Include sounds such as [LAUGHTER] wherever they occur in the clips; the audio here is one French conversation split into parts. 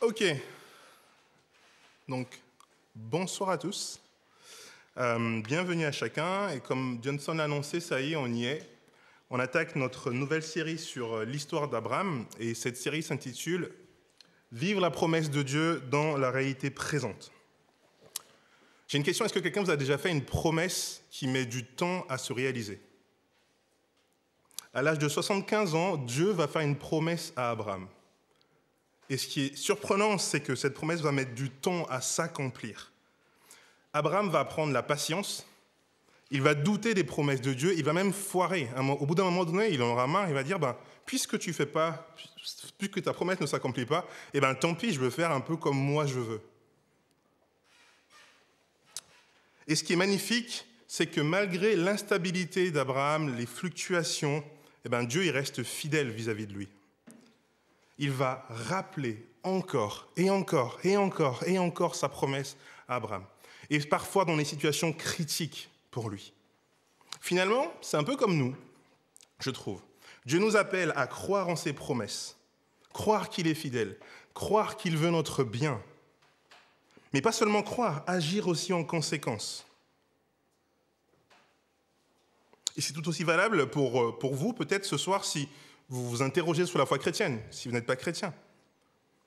Ok. Donc, bonsoir à tous. Euh, bienvenue à chacun. Et comme Johnson l'a annoncé, ça y est, on y est. On attaque notre nouvelle série sur euh, l'histoire d'Abraham. Et cette série s'intitule Vivre la promesse de Dieu dans la réalité présente. J'ai une question. Est-ce que quelqu'un vous a déjà fait une promesse qui met du temps à se réaliser À l'âge de 75 ans, Dieu va faire une promesse à Abraham. Et ce qui est surprenant, c'est que cette promesse va mettre du temps à s'accomplir. Abraham va prendre la patience, il va douter des promesses de Dieu, il va même foirer. Au bout d'un moment donné, il en aura marre, il va dire, ben, puisque tu fais pas, puisque ta promesse ne s'accomplit pas, eh ben, tant pis, je veux faire un peu comme moi je veux. Et ce qui est magnifique, c'est que malgré l'instabilité d'Abraham, les fluctuations, eh ben, Dieu il reste fidèle vis à -vis de lui il va rappeler encore et encore et encore et encore sa promesse à Abraham. Et parfois dans des situations critiques pour lui. Finalement, c'est un peu comme nous, je trouve. Dieu nous appelle à croire en ses promesses, croire qu'il est fidèle, croire qu'il veut notre bien. Mais pas seulement croire, agir aussi en conséquence. Et c'est tout aussi valable pour, euh, pour vous peut-être ce soir si vous vous interrogez sur la foi chrétienne, si vous n'êtes pas chrétien,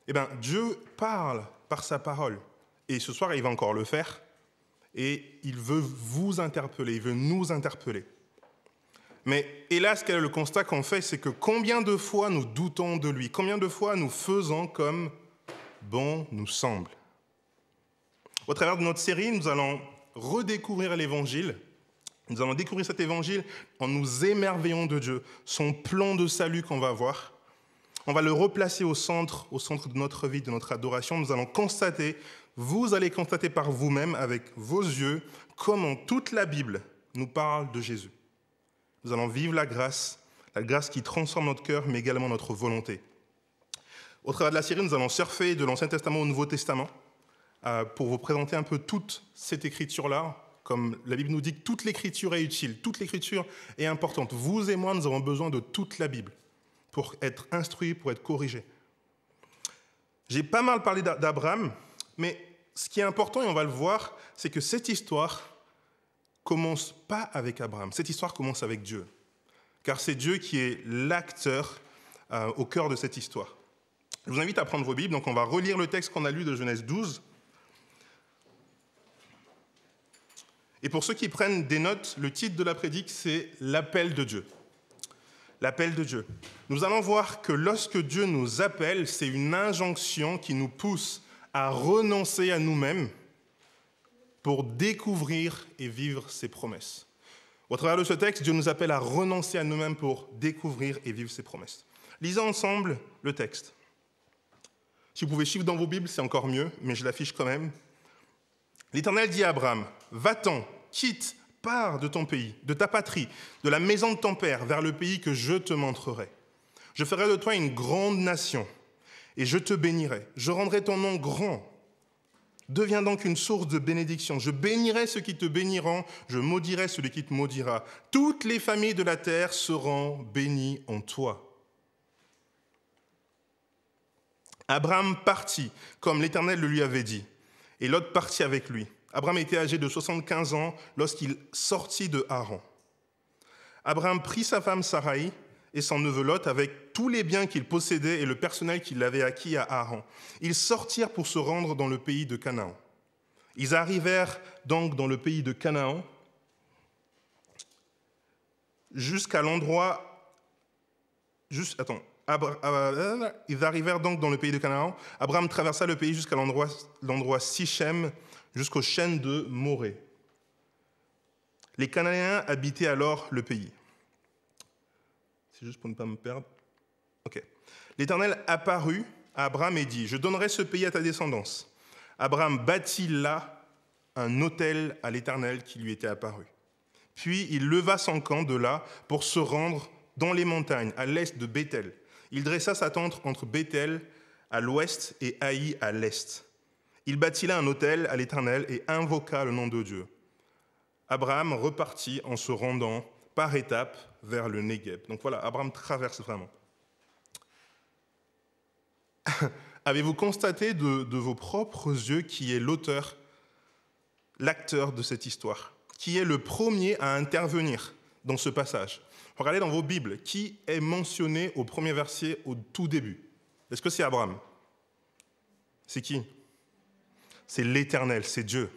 eh bien, Dieu parle par sa parole. Et ce soir, il va encore le faire. Et il veut vous interpeller, il veut nous interpeller. Mais hélas, quel est le constat qu'on fait C'est que combien de fois nous doutons de lui Combien de fois nous faisons comme bon nous semble Au travers de notre série, nous allons redécouvrir l'évangile nous allons découvrir cet évangile en nous émerveillant de Dieu, son plan de salut qu'on va voir. On va le replacer au centre, au centre de notre vie, de notre adoration. Nous allons constater, vous allez constater par vous-même, avec vos yeux, comment toute la Bible nous parle de Jésus. Nous allons vivre la grâce, la grâce qui transforme notre cœur, mais également notre volonté. Au travers de la série, nous allons surfer de l'Ancien Testament au Nouveau Testament euh, pour vous présenter un peu toute cette écriture-là comme la Bible nous dit que toute l'écriture est utile, toute l'écriture est importante. Vous et moi, nous avons besoin de toute la Bible pour être instruits, pour être corrigés. J'ai pas mal parlé d'Abraham, mais ce qui est important, et on va le voir, c'est que cette histoire commence pas avec Abraham. Cette histoire commence avec Dieu. Car c'est Dieu qui est l'acteur euh, au cœur de cette histoire. Je vous invite à prendre vos Bibles, donc on va relire le texte qu'on a lu de Genèse 12. Et pour ceux qui prennent des notes, le titre de la prédique, c'est L'appel de Dieu. L'appel de Dieu. Nous allons voir que lorsque Dieu nous appelle, c'est une injonction qui nous pousse à renoncer à nous-mêmes pour découvrir et vivre ses promesses. Au travers de ce texte, Dieu nous appelle à renoncer à nous-mêmes pour découvrir et vivre ses promesses. Lisons ensemble le texte. Si vous pouvez chiffrer dans vos Bibles, c'est encore mieux, mais je l'affiche quand même. L'Éternel dit à Abraham, va-t'en, quitte, pars de ton pays, de ta patrie, de la maison de ton père, vers le pays que je te montrerai. Je ferai de toi une grande nation, et je te bénirai. Je rendrai ton nom grand. Deviens donc une source de bénédiction. Je bénirai ceux qui te béniront, je maudirai celui qui te maudira. Toutes les familles de la terre seront bénies en toi. Abraham partit, comme l'Éternel le lui avait dit et Lot partit avec lui. Abraham était âgé de 75 ans lorsqu'il sortit de Haran. Abraham prit sa femme Sarai et son neveu Lot avec tous les biens qu'il possédait et le personnel qu'il avait acquis à Haran. Ils sortirent pour se rendre dans le pays de Canaan. Ils arrivèrent donc dans le pays de Canaan jusqu'à l'endroit... Juste, attends, ils arrivèrent donc dans le pays de Canaan. Abraham traversa le pays jusqu'à l'endroit Sichem, jusqu'aux chaînes de Morée. Les Cananéens habitaient alors le pays. C'est juste pour ne pas me perdre. Ok. L'Éternel apparut à Abraham et dit Je donnerai ce pays à ta descendance. Abraham bâtit là un hôtel à l'Éternel qui lui était apparu. Puis il leva son camp de là pour se rendre dans les montagnes, à l'est de Bethel. Il dressa sa tente entre Bethel à l'ouest et Haï à l'est. Il bâtit là un autel à l'Éternel et invoqua le nom de Dieu. Abraham repartit en se rendant par étapes vers le Negev. Donc voilà, Abraham traverse vraiment. [LAUGHS] Avez-vous constaté de, vos propres yeux qui est l'auteur, l'acteur de cette histoire, qui est le premier à intervenir dans ce passage Regardez dans vos Bibles, qui est mentionné au premier verset au tout début Est-ce que c'est Abraham C'est qui C'est l'Éternel, c'est Dieu.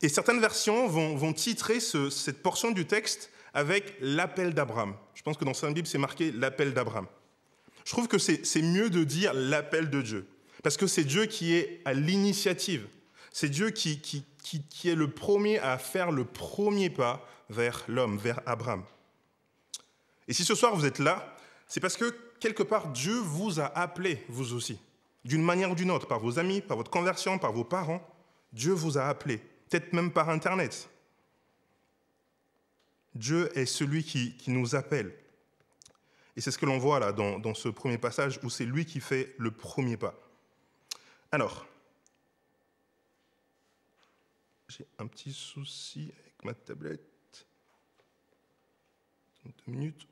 Et certaines versions vont, titrer cette portion du texte avec l'appel d'Abraham. Je pense que dans certaines Bibles, c'est marqué l'appel d'Abraham. Je trouve que c'est mieux de dire l'appel de Dieu, parce que c'est Dieu qui est à l'initiative. C'est Dieu qui, qui, est le premier à faire le premier pas vers l'homme, vers Abraham. Et si ce soir vous êtes là, c'est parce que quelque part Dieu vous a appelé, vous aussi, d'une manière ou d'une autre, par vos amis, par votre conversion, par vos parents. Dieu vous a appelé, peut-être même par Internet. Dieu est celui qui, nous appelle. Et c'est ce que l'on voit là dans ce premier passage où c'est lui qui fait le premier pas. Alors, j'ai un petit souci avec ma tablette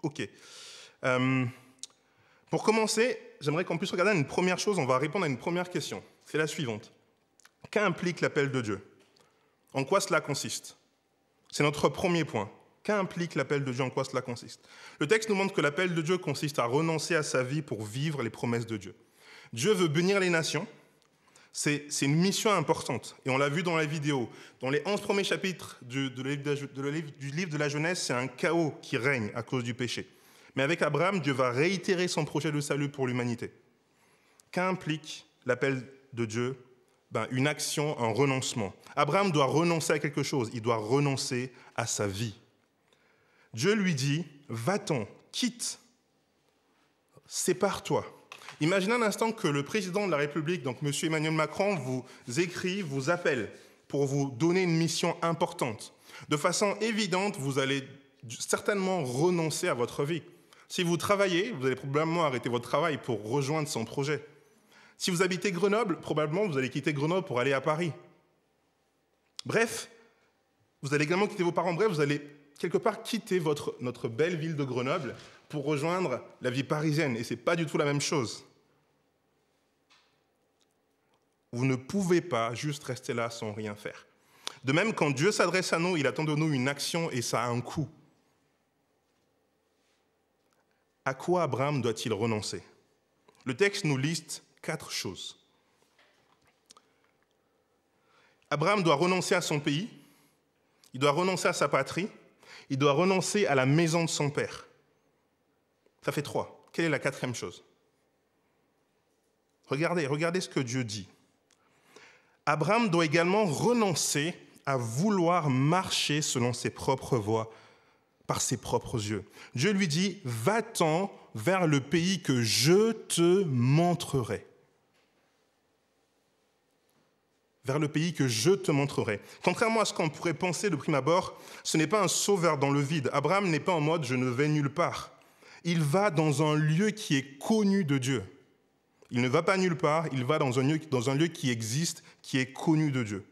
ok. Euh, pour commencer, j'aimerais qu'on puisse regarder une première chose, on va répondre à une première question. C'est la suivante. Qu'implique l'appel de Dieu En quoi cela consiste C'est notre premier point. Qu'implique l'appel de Dieu En quoi cela consiste Le texte nous montre que l'appel de Dieu consiste à renoncer à sa vie pour vivre les promesses de Dieu. Dieu veut bénir les nations, c'est une mission importante. Et on l'a vu dans la vidéo. Dans les 11 premiers chapitres du, livre, de la Genèse, c'est un chaos qui règne à cause du péché. Mais avec Abraham, Dieu va réitérer son projet de salut pour l'humanité. Qu'implique l'appel de Dieu ben, Une action, un renoncement. Abraham doit renoncer à quelque chose, il doit renoncer à sa vie. Dieu lui dit, va-t'en, quitte, sépare-toi Imaginez un instant que le président de la République, donc M. Emmanuel Macron, vous écrit, vous appelle pour vous donner une mission importante. De façon évidente, vous allez certainement renoncer à votre vie. Si vous travaillez, vous allez probablement arrêter votre travail pour rejoindre son projet. Si vous habitez Grenoble, probablement vous allez quitter Grenoble pour aller à Paris. Bref, vous allez également quitter vos parents. Bref, vous allez quelque part quitter notre belle ville de Grenoble pour rejoindre la vie parisienne. Et ce n'est pas du tout la même chose. Vous ne pouvez pas juste rester là sans rien faire. De même, quand Dieu s'adresse à nous, il attend de nous une action et ça a un coût. À quoi Abraham doit-il renoncer Le texte nous liste quatre choses. Abraham doit renoncer à son pays, il doit renoncer à sa patrie, il doit renoncer à la maison de son père. Ça fait trois. Quelle est la quatrième chose Regardez, regardez ce que Dieu dit. Abraham doit également renoncer à vouloir marcher selon ses propres voies, par ses propres yeux. Dieu lui dit, va-t'en vers le pays que je te montrerai. Vers le pays que je te montrerai. Contrairement à ce qu'on pourrait penser de prime abord, ce n'est pas un sauveur dans le vide. Abraham n'est pas en mode je ne vais nulle part. Il va dans un lieu qui est connu de Dieu. Il ne va pas nulle part, il va dans un, lieu, qui existe, qui est connu de Dieu.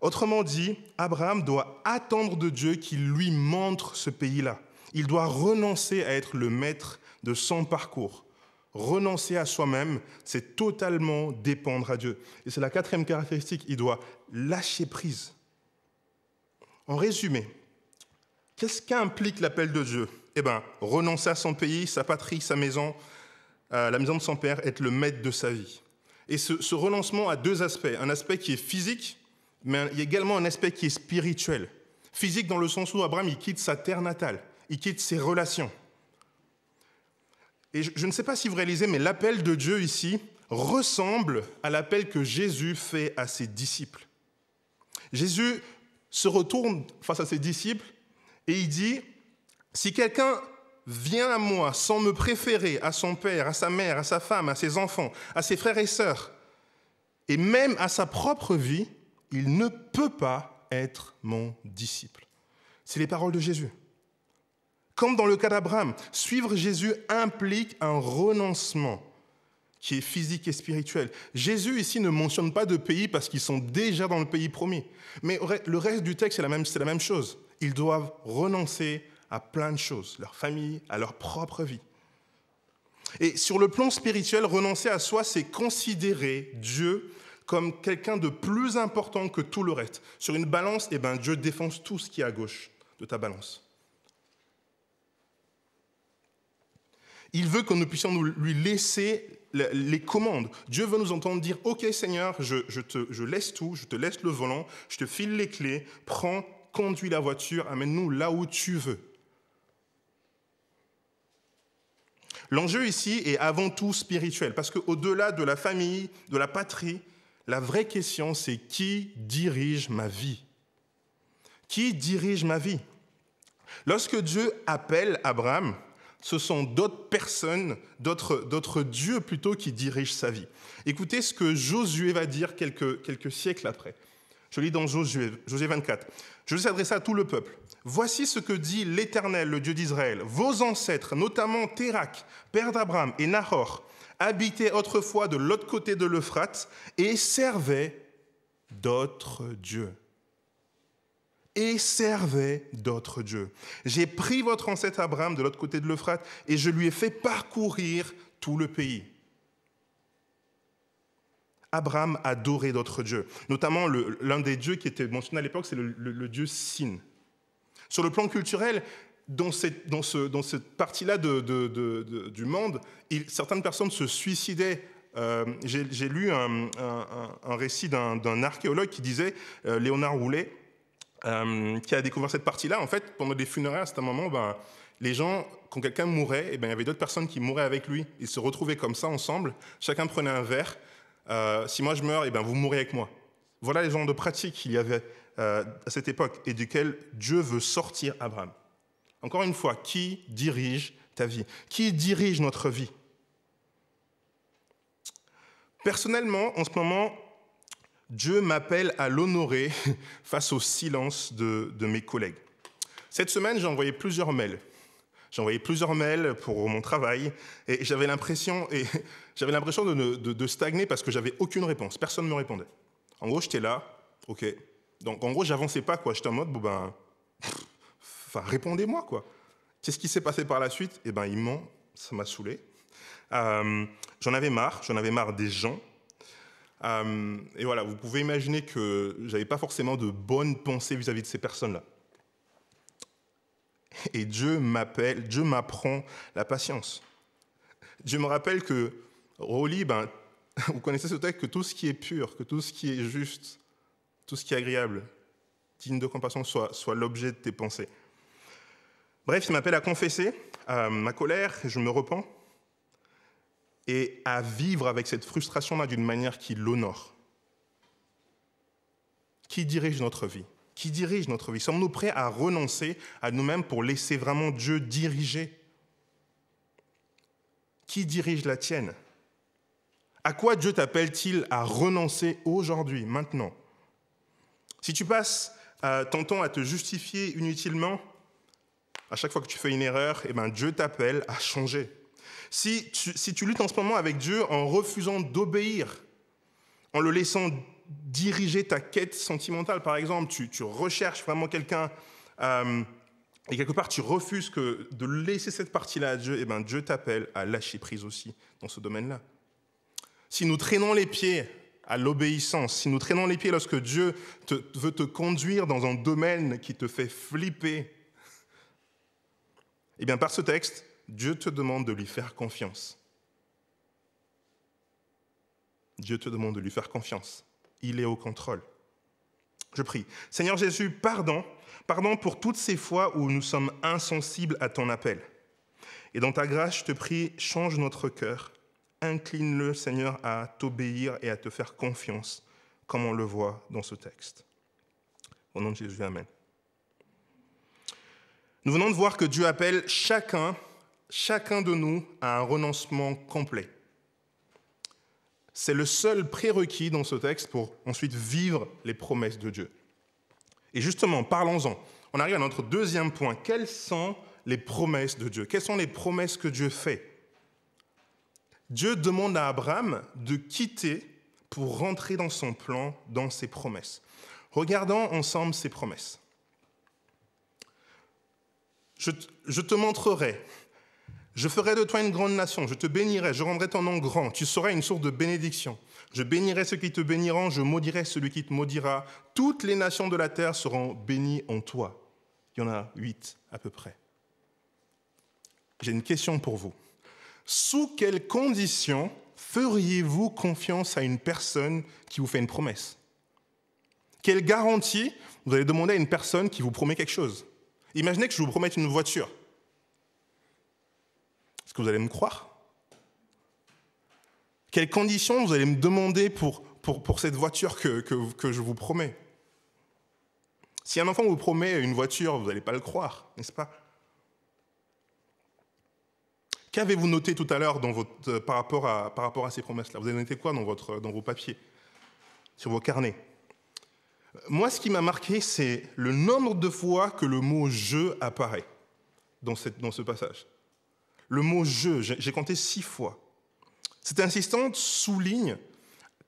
Autrement dit, Abraham doit attendre de Dieu qu'il lui montre ce pays-là. Il doit renoncer à être le maître de son parcours. Renoncer à soi-même, c'est totalement dépendre à Dieu. Et c'est la quatrième caractéristique, il doit lâcher prise. En résumé, qu'est-ce qu'implique l'appel de Dieu Eh bien, renoncer à son pays, sa patrie, sa maison, à euh, la maison de son père, être le maître de sa vie. Et ce, relancement a deux aspects. Un aspect qui est physique, mais il y a également un aspect qui est spirituel. Physique dans le sens où Abraham, il quitte sa terre natale, il quitte ses relations. Et je ne sais pas si vous réalisez, mais l'appel de Dieu ici ressemble à l'appel que Jésus fait à ses disciples. Jésus se retourne face à ses disciples et il dit, si quelqu'un Viens à moi sans me préférer à son père, à sa mère, à sa femme, à ses enfants, à ses frères et sœurs, et même à sa propre vie, il ne peut pas être mon disciple. C'est les paroles de Jésus. Comme dans le cas d'Abraham, suivre Jésus implique un renoncement qui est physique et spirituel. Jésus ici ne mentionne pas de pays parce qu'ils sont déjà dans le pays promis. Mais le reste du texte, c'est la, la même chose. Ils doivent renoncer à plein de choses, leur famille, à leur propre vie. Et sur le plan spirituel, renoncer à soi, c'est considérer Dieu comme quelqu'un de plus important que tout le reste. Sur une balance, eh ben, Dieu défonce tout ce qui est à gauche de ta balance. Il veut que nous puissions nous, lui laisser les commandes. Dieu veut nous entendre dire, OK Seigneur, je, te, je laisse tout, je te laisse le volant, je te file les clés, prends, conduis la voiture, amène-nous là où tu veux. L'enjeu ici est avant tout spirituel, parce qu'au-delà de la famille, de la patrie, la vraie question, c'est qui dirige ma vie Qui dirige ma vie Lorsque Dieu appelle Abraham, ce sont d'autres personnes, d'autres dieux plutôt qui dirigent sa vie. Écoutez ce que Josué va dire quelques, quelques siècles après. Je lis dans Josué, Josué 24. Je s'adresse à tout le peuple. Voici ce que dit l'Éternel, le Dieu d'Israël. Vos ancêtres, notamment Térak, père d'Abraham et Nahor, habitaient autrefois de l'autre côté de l'Euphrate et servaient d'autres dieux. Et servaient d'autres dieux. J'ai pris votre ancêtre Abraham de l'autre côté de l'Euphrate et je lui ai fait parcourir tout le pays. Abraham adorait d'autres dieux, notamment l'un des dieux qui était mentionné à l'époque, c'est le, le dieu Sin. Sur le plan culturel, dans cette, dans ce, dans cette partie-là de, du monde, il, certaines personnes se suicidaient. Euh, j'ai lu un, récit d'un archéologue qui disait, euh, Léonard Roulet, euh, qui a découvert cette partie-là. En fait, pendant des funérailles, à un moment, ben, les gens, quand quelqu'un mourait, eh ben, il y avait d'autres personnes qui mouraient avec lui. Ils se retrouvaient comme ça ensemble. Chacun prenait un verre. si moi je meurs, eh ben, vous mourrez avec moi. Voilà les genres de pratiques qu'il y avait. Euh, à cette époque et duquel Dieu veut sortir Abraham. Encore une fois, qui dirige ta vie Qui dirige notre vie Personnellement, en ce moment, Dieu m'appelle à l'honorer [LAUGHS] face au silence de, mes collègues. Cette semaine, j'ai envoyé plusieurs mails. J'ai envoyé plusieurs mails pour mon travail et j'avais l'impression, [LAUGHS] j'avais l'impression de, de, stagner parce que j'avais aucune réponse. Personne ne me répondait. En gros, j'étais là, ok, donc en gros, j'avançais pas, quoi. J'étais en mode, bon ben, enfin, répondez-moi, quoi. Qu'est-ce qui s'est passé par la suite Eh ben, ils mentent, ça m'a saoulé. Euh, j'en avais marre, j'en avais marre des gens. Euh, et voilà, vous pouvez imaginer que j'avais pas forcément de bonnes pensées vis-à-vis de ces personnes-là. Et Dieu m'appelle, Dieu m'apprend la patience. Dieu me rappelle que, Roli, ben, [LAUGHS] vous connaissez ce texte, que tout ce qui est pur, que tout ce qui est juste, tout ce qui est agréable, digne de compassion, soit, l'objet de tes pensées. Bref, il m'appelle à confesser ma colère, je me repens, et à vivre avec cette frustration-là d'une manière qui l'honore. Qui dirige notre vie Qui dirige notre vie Sommes-nous prêts à renoncer à nous-mêmes pour laisser vraiment Dieu diriger Qui dirige la tienne À quoi Dieu t'appelle-t-il à renoncer aujourd'hui, maintenant si tu passes euh, ton temps à te justifier inutilement, à chaque fois que tu fais une erreur, eh ben, Dieu t'appelle à changer. Si tu, luttes en ce moment avec Dieu en refusant d'obéir, en le laissant diriger ta quête sentimentale, par exemple, tu, recherches vraiment quelqu'un euh, et quelque part tu refuses de laisser cette partie-là à Dieu, eh ben Dieu t'appelle à lâcher prise aussi dans ce domaine-là. Si nous traînons les pieds à l'obéissance, si nous traînons les pieds lorsque Dieu veut te conduire dans un domaine qui te fait flipper, eh bien par ce texte, Dieu te demande de lui faire confiance. Dieu te demande de lui faire confiance. Il est au contrôle. Je prie. Seigneur Jésus, pardon. Pardon pour toutes ces fois où nous sommes insensibles à ton appel. Et dans ta grâce, je te prie, change notre cœur Incline-le, Seigneur, à t'obéir et à te faire confiance, comme on le voit dans ce texte. Au nom de Jésus, Amen. Nous venons de voir que Dieu appelle chacun, chacun de nous à un renoncement complet. C'est le seul prérequis dans ce texte pour ensuite vivre les promesses de Dieu. Et justement, parlons-en. On arrive à notre deuxième point. Quelles sont les promesses de Dieu Quelles sont les promesses que Dieu fait Dieu demande à Abraham de quitter pour rentrer dans son plan, dans ses promesses. Regardons ensemble ses promesses. Je, te montrerai, je ferai de toi une grande nation, je te bénirai, je rendrai ton nom grand, tu seras une source de bénédiction. Je bénirai ceux qui te béniront, je maudirai celui qui te maudira. Toutes les nations de la terre seront bénies en toi. Il y en a huit à peu près. J'ai une question pour vous. Sous quelles conditions feriez-vous confiance à une personne qui vous fait une promesse Quelle garantie vous allez demander à une personne qui vous promet quelque chose Imaginez que je vous promette une voiture. Est-ce que vous allez me croire Quelles conditions vous allez me demander pour, pour, cette voiture que, que je vous promets Si un enfant vous promet une voiture, vous n'allez pas le croire, n'est-ce pas Qu'avez-vous noté tout à l'heure euh, par, rapport à, par rapport à ces promesses-là Vous avez noté quoi dans, votre, dans vos papiers, sur vos carnets euh, Moi, ce qui m'a marqué, c'est le nombre de fois que le mot je apparaît dans, cette, dans ce passage. Le mot je, j'ai compté six fois. Cette insistante souligne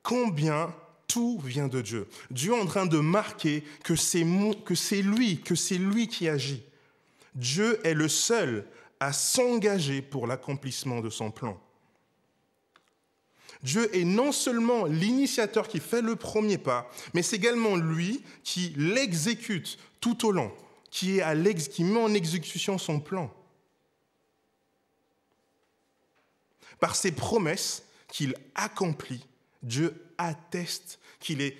combien tout vient de Dieu. Dieu est en train de marquer que c'est lui, que c'est lui qui agit. Dieu est le seul à s'engager pour l'accomplissement de son plan. Dieu est non seulement l'initiateur qui fait le premier pas, mais c'est également lui qui l'exécute tout au long, qui, est à qui met en exécution son plan. Par ses promesses qu'il accomplit, Dieu atteste qu'il est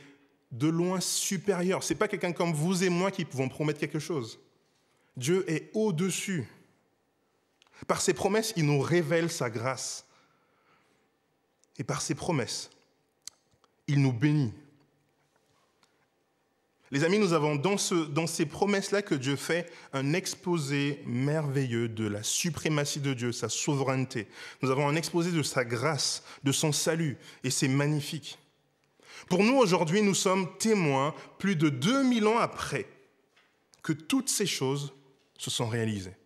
de loin supérieur. Ce n'est pas quelqu'un comme vous et moi qui pouvons promettre quelque chose. Dieu est au-dessus. Par ses promesses, il nous révèle sa grâce. Et par ses promesses, il nous bénit. Les amis, nous avons dans, ces promesses-là que Dieu fait un exposé merveilleux de la suprématie de Dieu, sa souveraineté. Nous avons un exposé de sa grâce, de son salut, et c'est magnifique. Pour nous, aujourd'hui, nous sommes témoins, plus de 2000 ans après, que toutes ces choses se sont réalisées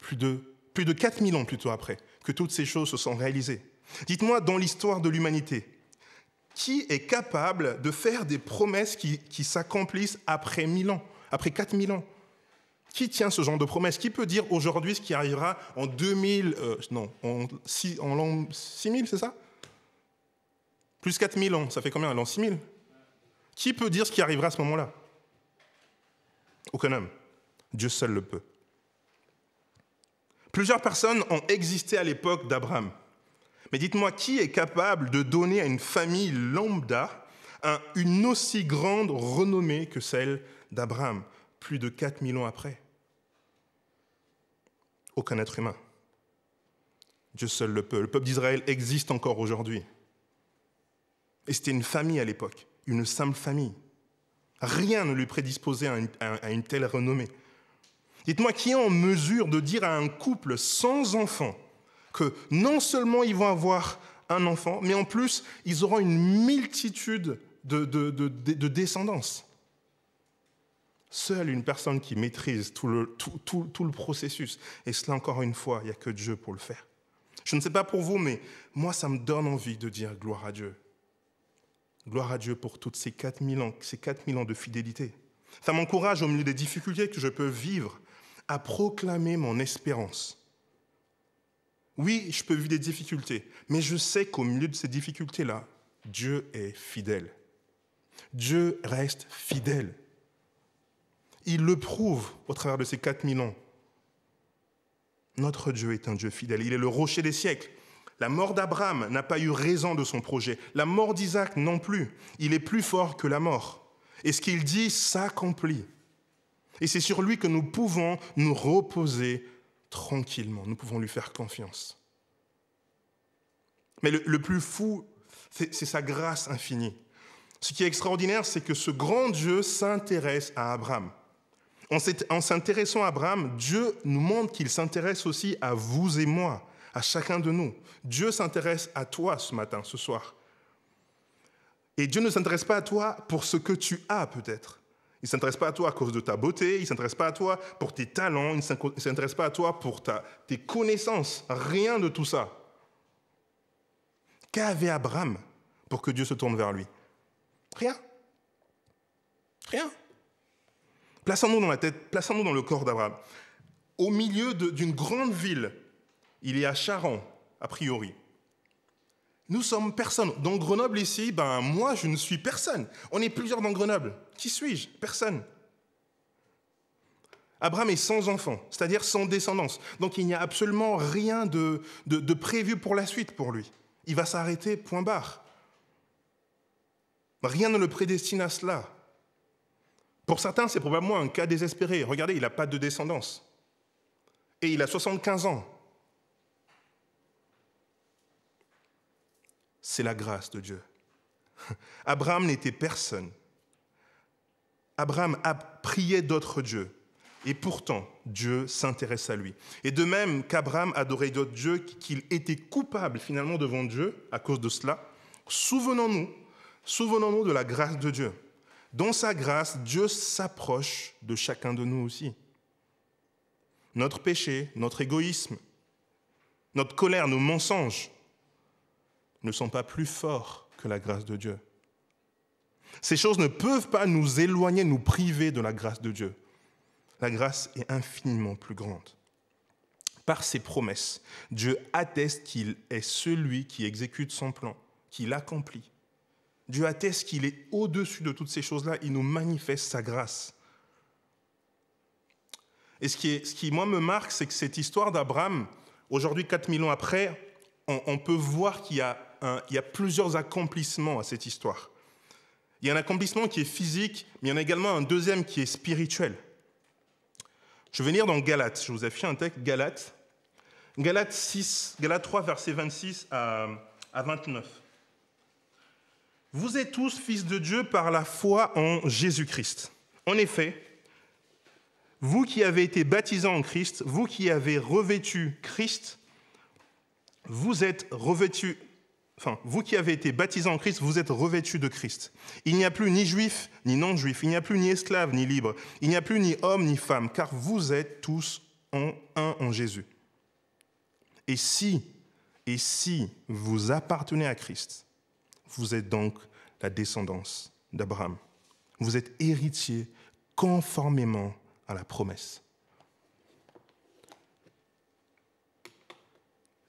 plus de, plus de 4000 ans plutôt après, que toutes ces choses se sont réalisées. Dites-moi, dans l'histoire de l'humanité, qui est capable de faire des promesses qui, s'accomplissent après 1000 ans, après 4000 ans Qui tient ce genre de promesses Qui peut dire aujourd'hui ce qui arrivera en 2000, euh, non, en, en l'an 6000, c'est ça Plus 4000 ans, ça fait combien L'an 6000 Qui peut dire ce qui arrivera à ce moment-là Aucun homme. Dieu seul le peut. Plusieurs personnes ont existé à l'époque d'Abraham. Mais dites-moi, qui est capable de donner à une famille lambda une aussi grande renommée que celle d'Abraham, plus de 4000 ans après Aucun être humain. Dieu seul le peut. Le peuple d'Israël existe encore aujourd'hui. Et c'était une famille à l'époque, une simple famille. Rien ne lui prédisposait à une, à une telle renommée. Dites-moi qui est en mesure de dire à un couple sans enfant que non seulement ils vont avoir un enfant, mais en plus ils auront une multitude de, de, de, de descendance. Seule une personne qui maîtrise tout le, tout, tout, le processus. Et cela, encore une fois, il n'y a que Dieu pour le faire. Je ne sais pas pour vous, mais moi, ça me donne envie de dire gloire à Dieu. Gloire à Dieu pour toutes ces 4000 ans, ces 4000 ans de fidélité. Ça m'encourage au milieu des difficultés que je peux vivre à proclamer mon espérance. Oui, je peux vivre des difficultés, mais je sais qu'au milieu de ces difficultés-là, Dieu est fidèle. Dieu reste fidèle. Il le prouve au travers de ces 4000 ans. Notre Dieu est un Dieu fidèle. Il est le rocher des siècles. La mort d'Abraham n'a pas eu raison de son projet. La mort d'Isaac non plus. Il est plus fort que la mort. Et ce qu'il dit s'accomplit. Et c'est sur lui que nous pouvons nous reposer tranquillement, nous pouvons lui faire confiance. Mais le, plus fou, c'est sa grâce infinie. Ce qui est extraordinaire, c'est que ce grand Dieu s'intéresse à Abraham. En s'intéressant à Abraham, Dieu nous montre qu'il s'intéresse aussi à vous et moi, à chacun de nous. Dieu s'intéresse à toi ce matin, ce soir. Et Dieu ne s'intéresse pas à toi pour ce que tu as peut-être, il ne s'intéresse pas à toi à cause de ta beauté, il ne s'intéresse pas à toi pour tes talents, il ne s'intéresse pas à toi pour ta, tes connaissances, rien de tout ça. Qu'avait Abraham pour que Dieu se tourne vers lui Rien. Rien. Plaçons-nous dans la tête, plaçons-nous dans le corps d'Abraham. Au milieu d'une grande ville, il est à Charon, a priori. Nous sommes personne. Dans Grenoble, ici, ben, moi, je ne suis personne. On est plusieurs dans Grenoble. Qui suis-je Personne. Abraham est sans enfant, c'est-à-dire sans descendance. Donc il n'y a absolument rien de, de, prévu pour la suite pour lui. Il va s'arrêter, point barre. Ben, rien ne le prédestine à cela. Pour certains, c'est probablement un cas désespéré. Regardez, il n'a pas de descendance. Et il a 75 ans. c'est la grâce de Dieu. [LAUGHS] Abraham n'était personne. Abraham a prié d'autres dieux. Et pourtant, Dieu s'intéresse à lui. Et de même qu'Abraham adorait d'autres dieux, qu'il était coupable finalement devant Dieu à cause de cela, souvenons-nous, souvenons-nous de la grâce de Dieu. Dans sa grâce, Dieu s'approche de chacun de nous aussi. Notre péché, notre égoïsme, notre colère, nos mensonges, ne sont pas plus forts que la grâce de Dieu. Ces choses ne peuvent pas nous éloigner, nous priver de la grâce de Dieu. La grâce est infiniment plus grande. Par ses promesses, Dieu atteste qu'il est celui qui exécute son plan, qui l'accomplit. Dieu atteste qu'il est au-dessus de toutes ces choses-là, il nous manifeste sa grâce. Et ce qui, moi, me marque, c'est que cette histoire d'Abraham, aujourd'hui, 4000 ans après, on, on peut voir qu'il y a il y a plusieurs accomplissements à cette histoire. Il y a un accomplissement qui est physique, mais il y en a également un deuxième qui est spirituel. Je vais venir dans Galates. Je vous affiche un texte, Galates. Galates, 6, Galates 3, verset 26 à, à 29. Vous êtes tous fils de Dieu par la foi en Jésus-Christ. En effet, vous qui avez été baptisés en Christ, vous qui avez revêtu Christ, vous êtes revêtus enfin, vous qui avez été baptisés en Christ, vous êtes revêtus de Christ. Il n'y a plus ni juif, ni non-juif, il n'y a plus ni esclave, ni libre, il n'y a plus ni homme, ni femme, car vous êtes tous en un en Jésus. Et si, et si vous appartenez à Christ, vous êtes donc la descendance d'Abraham. Vous êtes héritier conformément à la promesse.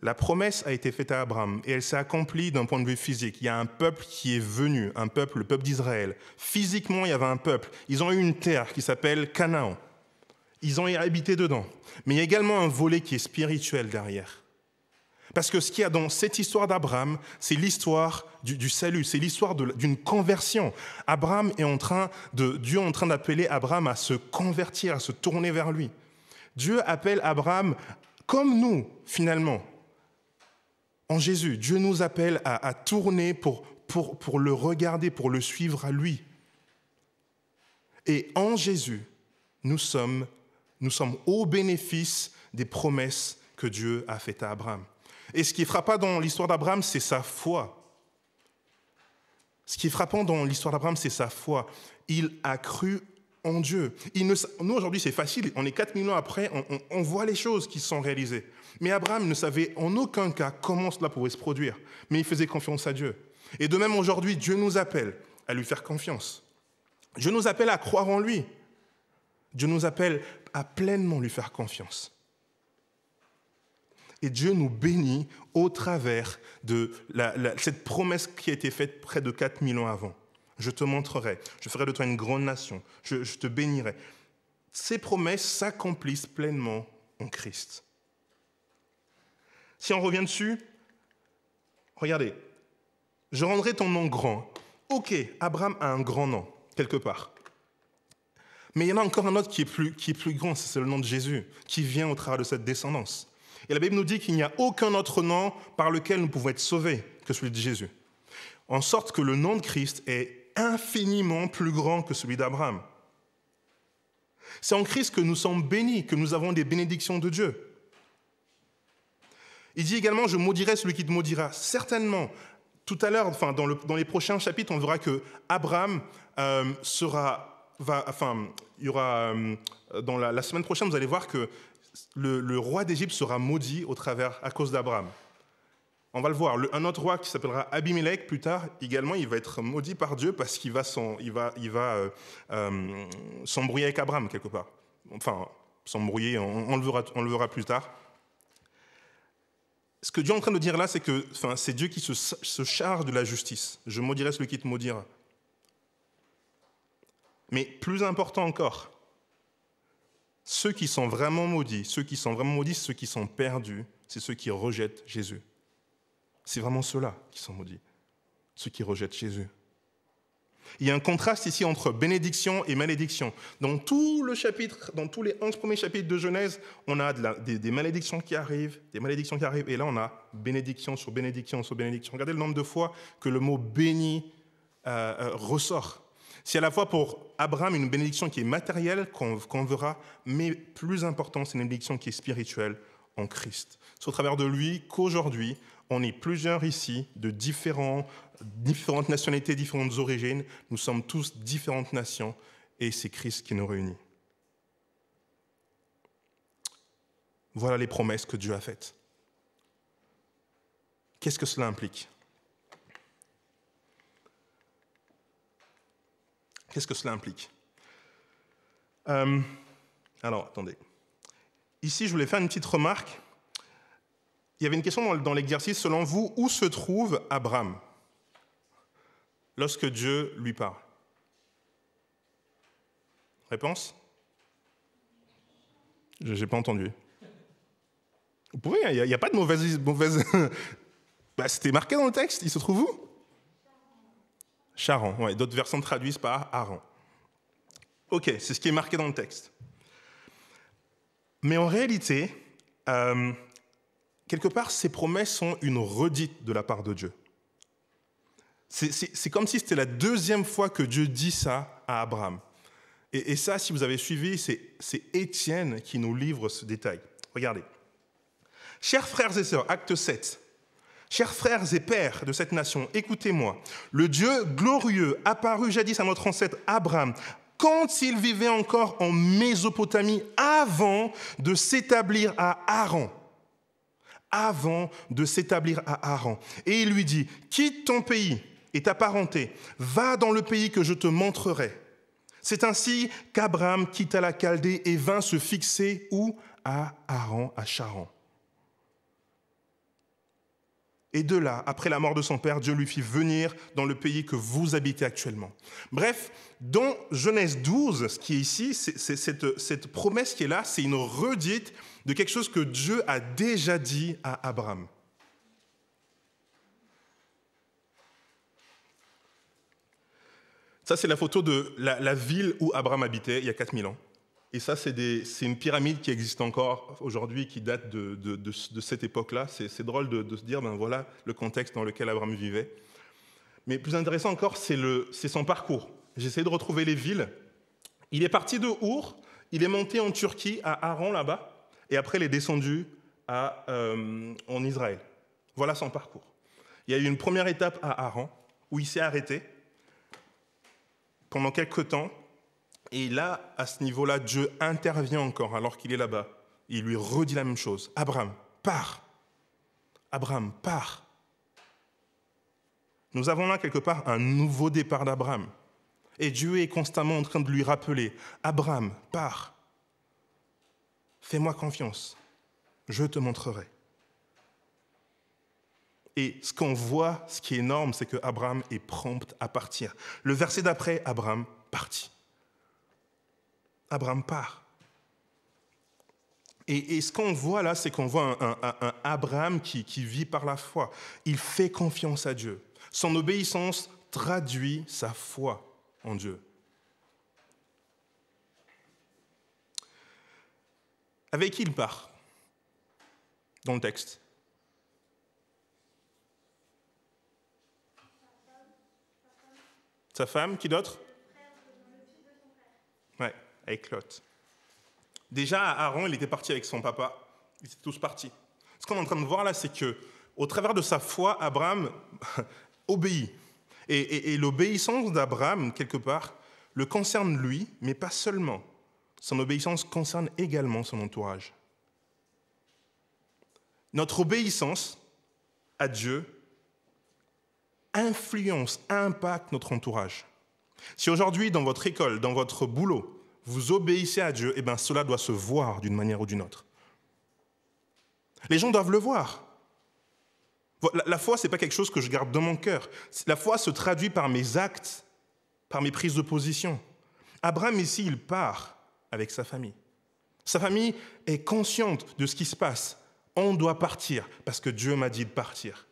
La promesse a été faite à Abraham et elle s'est accomplie d'un point de vue physique. Il y a un peuple qui est venu, un peuple, le peuple d'Israël. Physiquement, il y avait un peuple. Ils ont eu une terre qui s'appelle Canaan. Ils ont habité dedans. Mais il y a également un volet qui est spirituel derrière. Parce que ce qu'il y a dans cette histoire d'Abraham, c'est l'histoire du, salut, c'est l'histoire d'une conversion. Abraham est train Dieu est en train d'appeler Abraham à se convertir, à se tourner vers lui. Dieu appelle Abraham comme nous, finalement, en Jésus, Dieu nous appelle à, tourner pour, le regarder, pour le suivre à lui. Et en Jésus, nous sommes, nous sommes au bénéfice des promesses que Dieu a faites à Abraham. Et ce qui est frappant dans l'histoire d'Abraham, c'est sa foi. Ce qui est frappant dans l'histoire d'Abraham, c'est sa foi. Il a cru en Dieu. nous, aujourd'hui, c'est facile. On est 4000 ans après, on, voit les choses qui sont réalisées. Mais Abraham ne savait en aucun cas comment cela pouvait se produire. Mais il faisait confiance à Dieu. Et de même, aujourd'hui, Dieu nous appelle à lui faire confiance. Dieu nous appelle à croire en lui. Dieu nous appelle à pleinement lui faire confiance. Et Dieu nous bénit au travers de cette promesse qui a été faite près de 4000 ans avant. Je te montrerai, je ferai de toi une grande nation, je, te bénirai. Ces promesses s'accomplissent pleinement en Christ. Si on revient dessus, regardez, je rendrai ton nom grand. Ok, Abraham a un grand nom, quelque part. Mais il y en a encore un autre qui est plus, qui est plus grand, c'est le nom de Jésus, qui vient au travers de cette descendance. Et la Bible nous dit qu'il n'y a aucun autre nom par lequel nous pouvons être sauvés que celui de Jésus. En sorte que le nom de Christ est infiniment plus grand que celui d'Abraham. C'est en Christ que nous sommes bénis, que nous avons des bénédictions de Dieu. Il dit également, je maudirai celui qui te maudira. Certainement, tout à l'heure, enfin, dans, les prochains chapitres, on verra que Abraham euh, sera, va, enfin, il y aura, euh, dans la, semaine prochaine, vous allez voir que le, le roi d'Égypte sera maudit au travers, à cause d'Abraham. On va le voir. un autre roi qui s'appellera Abimelech, plus tard, également, il va être maudit par Dieu parce qu'il va, il va, euh, euh, s'embrouiller avec Abraham, quelque part. Enfin, s'embrouiller, on, on, le verra, plus tard. Ce que Dieu est en train de dire là, c'est que c'est Dieu qui se, se, charge de la justice. Je maudirai celui qui te maudira. Mais plus important encore, ceux qui sont vraiment maudits, ceux qui sont vraiment maudits, ceux qui sont perdus, c'est ceux qui rejettent Jésus. C'est vraiment ceux-là qui sont maudits, ceux qui rejettent Jésus. Il y a un contraste ici entre bénédiction et malédiction. Dans tout le chapitre, dans tous les 11 premiers chapitres de Genèse, on a des, malédictions qui arrivent, des malédictions qui arrivent, et là on a bénédiction sur bénédiction sur bénédiction. Regardez le nombre de fois que le mot béni euh, euh, ressort. C'est à la fois pour Abraham une bénédiction qui est matérielle, qu'on verra, mais plus important, c'est une bénédiction qui est spirituelle en Christ. C'est au travers de lui qu'aujourd'hui, on est plusieurs ici de différentes nationalités, différentes origines. Nous sommes tous différentes nations et c'est Christ qui nous réunit. Voilà les promesses que Dieu a faites. Qu'est-ce que cela implique Qu'est-ce que cela implique euh, Alors, attendez. Ici, je voulais faire une petite remarque il y avait une question dans l'exercice, selon vous, où se trouve Abraham lorsque Dieu lui parle Réponse J'ai pas entendu. Vous pouvez, hein, il n'y a, pas de mauvaise. mauvaise... [LAUGHS] Bah, c'était marqué dans le texte, il se trouve où Charan, ouais, d'autres versions traduisent par Aaron ». Ok, c'est ce qui est marqué dans le texte. Mais en réalité, euh, quelque part, ces promesses sont une redite de la part de Dieu. C'est comme si c'était la deuxième fois que Dieu dit ça à Abraham. Et, ça, si vous avez suivi, c'est Étienne qui nous livre ce détail. Regardez. Chers frères et sœurs, acte 7. Chers frères et pères de cette nation, écoutez-moi. Le Dieu glorieux apparu jadis à notre ancêtre Abraham quand il vivait encore en Mésopotamie avant de s'établir à Haran avant de s'établir à Haran. Et il lui dit, quitte ton pays et ta parenté, va dans le pays que je te montrerai. C'est ainsi qu'Abraham quitta la Chaldée et vint se fixer où À Haran, à Charan. Et de là, après la mort de son père, Dieu lui fit venir dans le pays que vous habitez actuellement. Bref, dans Genèse 12, ce qui est ici, c'est, cette promesse qui est là, c'est une redite de quelque chose que Dieu a déjà dit à Abraham. Ça, c'est la photo de la, ville où Abraham habitait il y a 4000 ans. Et ça, c'est une pyramide qui existe encore aujourd'hui, qui date de, cette époque-là. C'est drôle de, se dire, ben voilà le contexte dans lequel Abraham vivait. Mais plus intéressant encore, c'est son parcours. J'essaie de retrouver les villes. Il est parti de Our, il est monté en Turquie, à Aran, là-bas et après il est descendu à, euh, en Israël. Voilà son parcours. Il y a eu une première étape à Haran, où il s'est arrêté pendant quelques temps, et là, à ce niveau-là, Dieu intervient encore alors qu'il est là-bas. Il lui redit la même chose. Abraham, pars. Abraham, pars. Nous avons là quelque part un nouveau départ d'Abraham. Et Dieu est constamment en train de lui rappeler, Abraham, pars. Fais-moi confiance, je te montrerai. Et ce qu'on voit, ce qui est énorme, c'est que Abraham est prompt à partir. Le verset d'après, Abraham partit. Abraham part. Et, ce qu'on voit là, c'est qu'on voit un, Abraham qui vit par la foi. Il fait confiance à Dieu. Son obéissance traduit sa foi en Dieu. Avec qui il part dans le texte Sa femme, qui d'autre Ouais, avec Lot. Déjà, Aaron, il était parti avec son papa. Ils étaient tous partis. Ce qu'on est en train de voir là, c'est que, au travers de sa foi, Abraham [LAUGHS] obéit. et l'obéissance d'Abraham, quelque part, le concerne lui, mais pas seulement. Son obéissance concerne également son entourage. Notre obéissance à Dieu influence, impacte notre entourage. Si aujourd'hui, dans votre école, dans votre boulot, vous obéissez à Dieu, eh bien, cela doit se voir d'une manière ou d'une autre. Les gens doivent le voir. La foi, ce n'est pas quelque chose que je garde dans mon cœur. La foi se traduit par mes actes, par mes prises de position. Abraham, ici, il part avec sa famille. Sa famille est consciente de ce qui se passe. On doit partir parce que Dieu m'a dit de partir.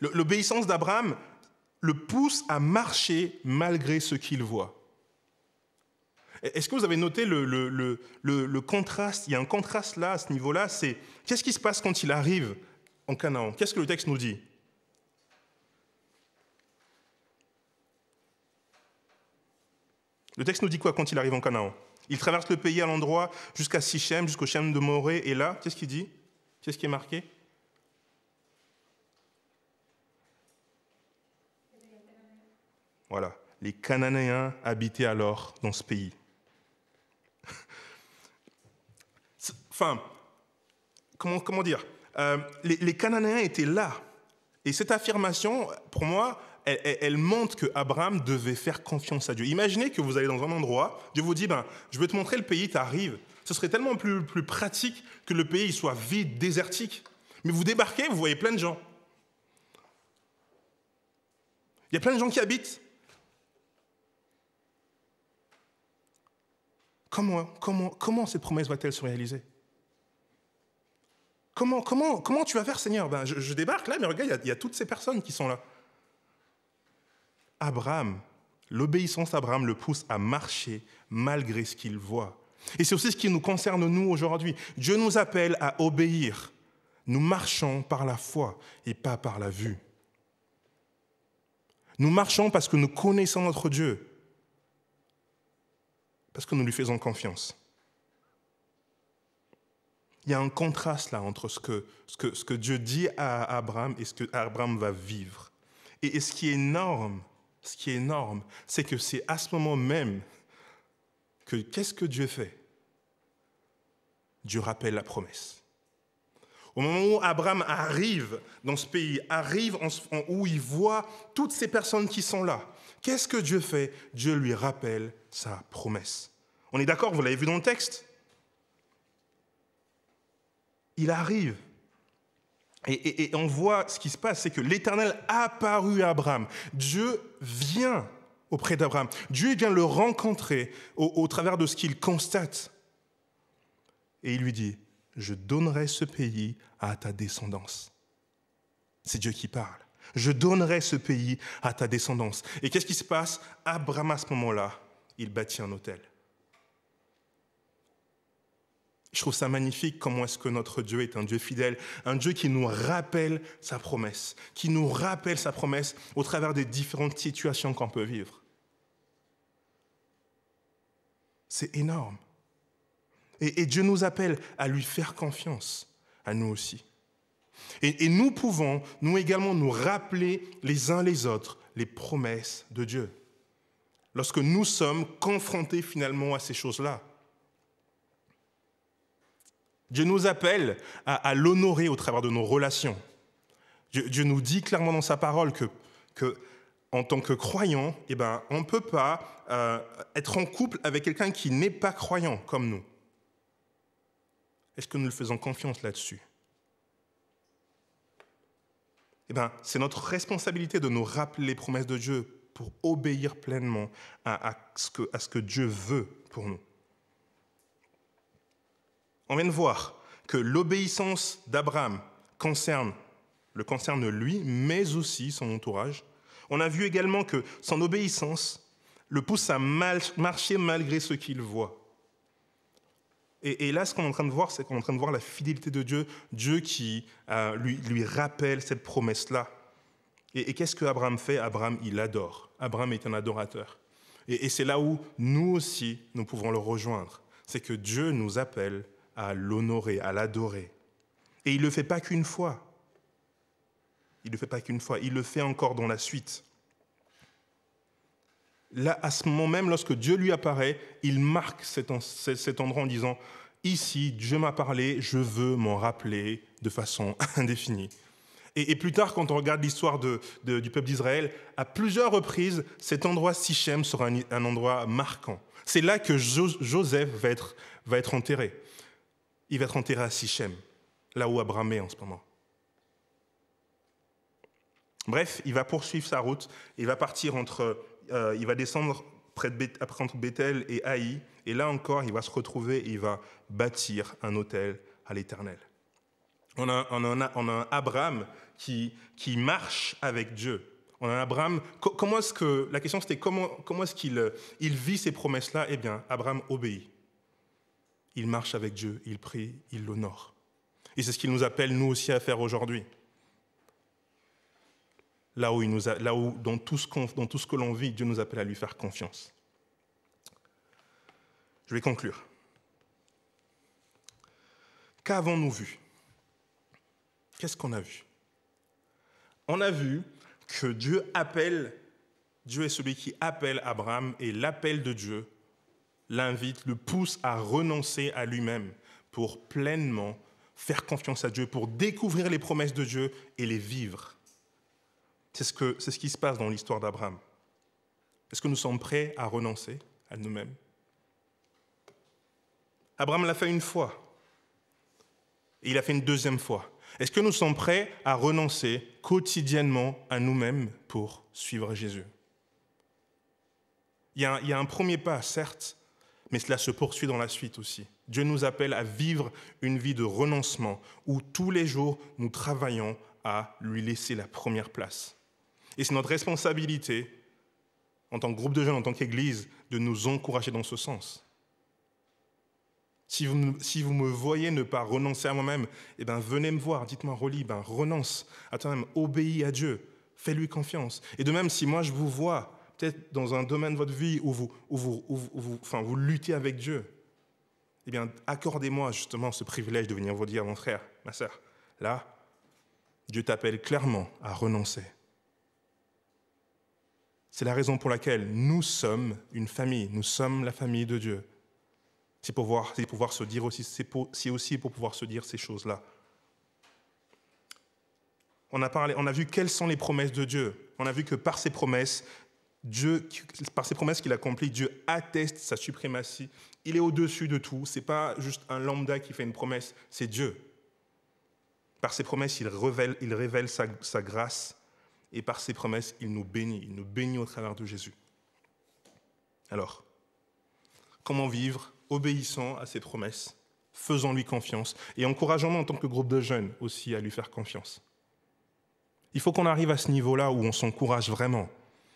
L'obéissance d'Abraham le pousse à marcher malgré ce qu'il voit. E-, est-ce que vous avez noté le, le, le, contraste Il y a un contraste là, à ce niveau-là. C'est qu'est-ce qui se passe quand il arrive en Canaan Qu'est-ce que le texte nous dit Le texte nous dit quoi quand il arrive en Canaan Il traverse le pays à l'endroit jusqu'à Sichem, jusqu'au Chem de Moré, et là, qu'est-ce qu'il dit Qu'est-ce qui est marqué Voilà, les Cananéens habitaient alors dans ce pays. [LAUGHS] enfin, comment, comment dire euh, les, les Cananéens étaient là. Et cette affirmation, pour moi, elle, montre que Abraham devait faire confiance à Dieu. Imaginez que vous allez dans un endroit, Dieu vous dit, ben, je vais te montrer le pays, tu arrives. Ce serait tellement plus, pratique que le pays soit vide, désertique. Mais vous débarquez, vous voyez plein de gens. Il y a plein de gens qui habitent. Comment, comment, comment cette promesse va-t-elle se réaliser comment, comment, comment tu vas faire, Seigneur ben, je, débarque là, mais regarde, il y, a toutes ces personnes qui sont là. Abraham, l'obéissance Abraham le pousse à marcher malgré ce qu'il voit. Et c'est aussi ce qui nous concerne, nous, aujourd'hui. Dieu nous appelle à obéir. Nous marchons par la foi et pas par la vue. Nous marchons parce que nous connaissons notre Dieu, parce que nous lui faisons confiance. Il y a un contraste là entre ce que, Dieu dit à Abraham et ce que Abraham va vivre. et ce qui est énorme, ce qui est énorme, c'est que c'est à ce moment même que qu'est-ce que Dieu fait Dieu rappelle la promesse. Au moment où Abraham arrive dans ce pays, arrive en, où il voit toutes ces personnes qui sont là, qu'est-ce que Dieu fait Dieu lui rappelle sa promesse. On est d'accord, vous l'avez vu dans le texte Il arrive et, on voit ce qui se passe, c'est que l'Éternel apparut à Abraham. Dieu vient auprès d'Abraham. Dieu vient le rencontrer au, au travers de ce qu'il constate. Et il lui dit, je donnerai ce pays à ta descendance. C'est Dieu qui parle. Je donnerai ce pays à ta descendance. Et qu'est-ce qui se passe Abraham, à ce moment-là, il bâtit un hôtel. Je trouve ça magnifique comment est-ce que notre Dieu est un Dieu fidèle, un Dieu qui nous rappelle sa promesse, qui nous rappelle sa promesse au travers des différentes situations qu'on peut vivre. C'est énorme. Et, Dieu nous appelle à lui faire confiance, à nous aussi. Et, et nous pouvons, nous également, nous rappeler les uns les autres les promesses de Dieu. Lorsque nous sommes confrontés finalement à ces choses-là, Dieu nous appelle à, l'honorer au travers de nos relations. Dieu, nous dit clairement dans sa parole que, en tant que croyant, eh ben, on ne peut pas euh, être en couple avec quelqu'un qui n'est pas croyant comme nous. Est-ce que nous le faisons confiance là-dessus eh ben, C'est notre responsabilité de nous rappeler les promesses de Dieu pour obéir pleinement à ce que Dieu veut pour nous. On vient de voir que l'obéissance d'Abraham concerne, le concerne lui, mais aussi son entourage. On a vu également que son obéissance le pousse à marcher malgré ce qu'il voit. Et, là, ce qu'on est en train de voir, c'est qu'on est en train de voir la fidélité de Dieu, Dieu qui euh, lui, rappelle cette promesse-là. Et, qu'est-ce que Abraham fait Abraham, il adore. Abraham est un adorateur. et c'est là où nous aussi, nous pouvons le rejoindre. C'est que Dieu nous appelle à l'honorer, à l'adorer. Et il ne le fait pas qu'une fois. Il ne le fait pas qu'une fois, il le fait encore dans la suite. Là, à ce moment même, lorsque Dieu lui apparaît, il marque cet, endroit en disant, ici, Dieu m'a parlé, je veux m'en rappeler de façon [LAUGHS] indéfinie. Et, plus tard, quand on regarde l'histoire du peuple d'Israël, à plusieurs reprises, cet endroit Sichem sera un, endroit marquant. C'est là que Joseph va être, va être enterré il va être enterré à Sichem, là où Abraham est en ce moment. Bref, il va poursuivre sa route, il va partir entre, euh, il va descendre près de entre Bethel et Haï, et là encore, il va se retrouver et il va bâtir un hôtel à l'Éternel. On a, un Abraham qui, marche avec Dieu. On a Abraham, comment est-ce que, la question c'était comment, comment est-ce qu'il euh, il vit ces promesses-là Eh bien, Abraham obéit il marche avec Dieu, il prie, il l'honore. Et c'est ce qu'il nous appelle, nous aussi, à faire aujourd'hui. Là où, il nous là où dans, tout ce dans tout ce que l'on vit, Dieu nous appelle à lui faire confiance. Je vais conclure. Qu'avons-nous vu Qu'est-ce qu'on a vu On a vu que Dieu appelle, Dieu est celui qui appelle Abraham et l'appel de Dieu l'invite, le pousse à renoncer à lui-même pour pleinement faire confiance à Dieu, pour découvrir les promesses de Dieu et les vivre. C'est ce, que, c'est ce qui se passe dans l'histoire d'Abraham. Est-ce que nous sommes prêts à renoncer à nous-mêmes Abraham l'a fait une fois. Et il a fait une deuxième fois. Est-ce que nous sommes prêts à renoncer quotidiennement à nous-mêmes pour suivre Jésus il y, a un, premier pas, certes, mais cela se poursuit dans la suite aussi. Dieu nous appelle à vivre une vie de renoncement où tous les jours nous travaillons à lui laisser la première place. Et c'est notre responsabilité, en tant que groupe de jeunes, en tant qu'Église, de nous encourager dans ce sens. Si vous, me voyez ne pas renoncer à moi-même, eh ben, venez me voir, dites-moi, Roli, ben, renonce à toi-même, obéis à Dieu, fais-lui confiance. Et de même, si moi je vous vois peut-être dans un domaine de votre vie où vous, où vous, où vous, enfin, vous luttez avec Dieu, eh bien, accordez-moi justement ce privilège de venir vous dire, mon frère, ma sœur, là, Dieu t'appelle clairement à renoncer. C'est la raison pour laquelle nous sommes une famille, nous sommes la famille de Dieu. C'est pour pouvoir, se dire aussi, c'est, c'est aussi pour pouvoir se dire ces choses-là. On a, parlé, on a vu quelles sont les promesses de Dieu. On a vu que par ces promesses, Dieu, par ses promesses qu'il accomplit, Dieu atteste sa suprématie. Il est au-dessus de tout. Ce n'est pas juste un lambda qui fait une promesse, c'est Dieu. Par ses promesses, il révèle, sa, grâce et par ses promesses, il nous bénit. Il nous bénit au travers de Jésus. Alors, comment vivre obéissant à ses promesses, faisant-lui confiance et encourageant-nous en tant que groupe de jeunes aussi à lui faire confiance Il faut qu'on arrive à ce niveau-là où on s'encourage vraiment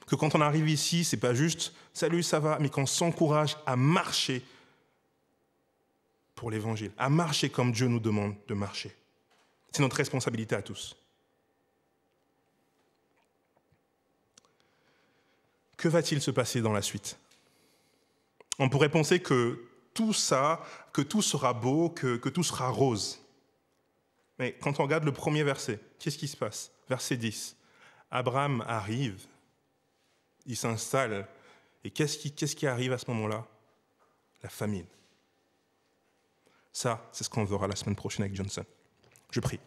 que quand on arrive ici, ce n'est pas juste salut, ça va, mais qu'on s'encourage à marcher pour l'évangile, à marcher comme Dieu nous demande de marcher. C'est notre responsabilité à tous. Que va-t-il se passer dans la suite On pourrait penser que tout ça, que tout sera beau, que, que tout sera rose. Mais quand on regarde le premier verset, qu'est-ce qui se passe Verset 10. Abraham arrive il s'installe. Et qu'est-ce qui, qu'est-ce qui arrive à ce moment-là La famine. Ça, c'est ce qu'on verra la semaine prochaine avec Johnson. Je prie.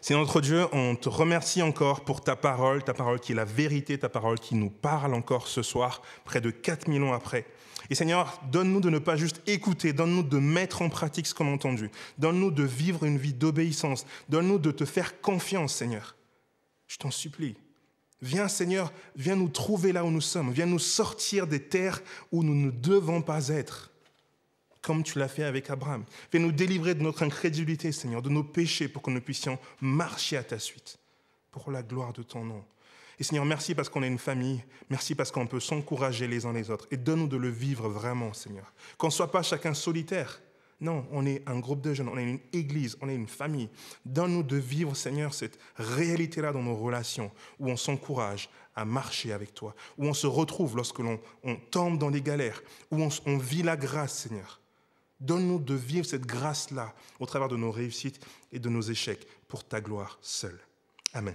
Seigneur notre Dieu, on te remercie encore pour ta parole, ta parole qui est la vérité, ta parole qui nous parle encore ce soir, près de 4000 ans après. Et Seigneur, donne-nous de ne pas juste écouter, donne-nous de mettre en pratique ce qu'on a entendu, donne-nous de vivre une vie d'obéissance, donne-nous de te faire confiance, Seigneur. Je t'en supplie. Viens Seigneur, viens nous trouver là où nous sommes, viens nous sortir des terres où nous ne devons pas être, comme tu l'as fait avec Abraham. Viens nous délivrer de notre incrédulité Seigneur, de nos péchés, pour que nous puissions marcher à ta suite, pour la gloire de ton nom. Et Seigneur, merci parce qu'on est une famille, merci parce qu'on peut s'encourager les uns les autres, et donne-nous de le vivre vraiment Seigneur. Qu'on ne soit pas chacun solitaire, non, on est un groupe de jeunes, on est une église, on est une famille. Donne-nous de vivre, Seigneur, cette réalité-là dans nos relations, où on s'encourage à marcher avec toi, où on se retrouve lorsque l'on tombe dans les galères, où on, on vit la grâce, Seigneur. Donne-nous de vivre cette grâce-là au travers de nos réussites et de nos échecs pour ta gloire seule. Amen.